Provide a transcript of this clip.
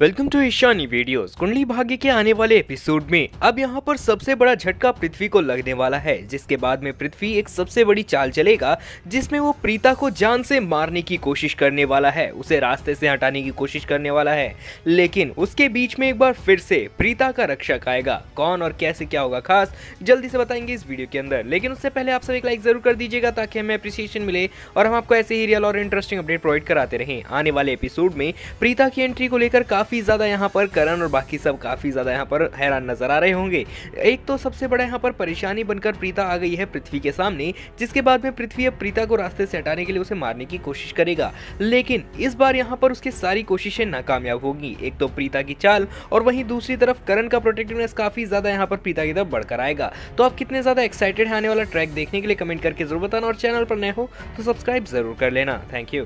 welcome to Ishani videos कुंडली भाग्य के आने वाले एपिसोड में अब यहाँ पर सबसे बड़ा झटका पृथ्वी को लगने वाला है जिसके बाद में पृथ्वी एक सबसे बड़ी चाल चलेगा जिसमें वो प्रीता को जान से मारने की कोशिश करने वाला है उसे रास्ते से हटाने की कोशिश करने वाला है लेकिन उसके बीच में एक बार फिर से प्रीता का रक्षक आएगा कौन और कैसे क्या होगा खास जल्दी से बताएंगे इस वीडियो के अंदर लेकिन उससे पहले आप सब एक लाइक जरूर कर दीजिएगा ताकि हमें अप्रिसिएशन मिले और हम आपको ऐसे ही रियल और इंटरेस्टिंग अपडेट प्रोवाइड कराते रहे आने वाले एपिसोड में प्रीता की एंट्री को लेकर काफ़ी ज़्यादा यहाँ पर करण और बाकी सब काफ़ी ज़्यादा यहाँ पर हैरान नजर आ रहे होंगे एक तो सबसे बड़ा यहाँ पर परेशानी बनकर प्रीता आ गई है पृथ्वी के सामने जिसके बाद में पृथ्वी अब प्रीता को रास्ते से हटाने के लिए उसे मारने की कोशिश करेगा लेकिन इस बार यहाँ पर उसकी सारी कोशिशें नाकामयाब होगी एक तो प्रीता की चाल और वहीं दूसरी तरफ करण का प्रोटेक्टिवनेस काफ़ी ज़्यादा यहाँ पर प्रीता की तरफ बढ़कर आएगा तो आप कितने ज़्यादा एक्साइटेड है आने वाला ट्रैक देखने के लिए कमेंट करके जरूर बताना और चैनल पर नए हो तो सब्सक्राइब जरूर कर लेना थैंक यू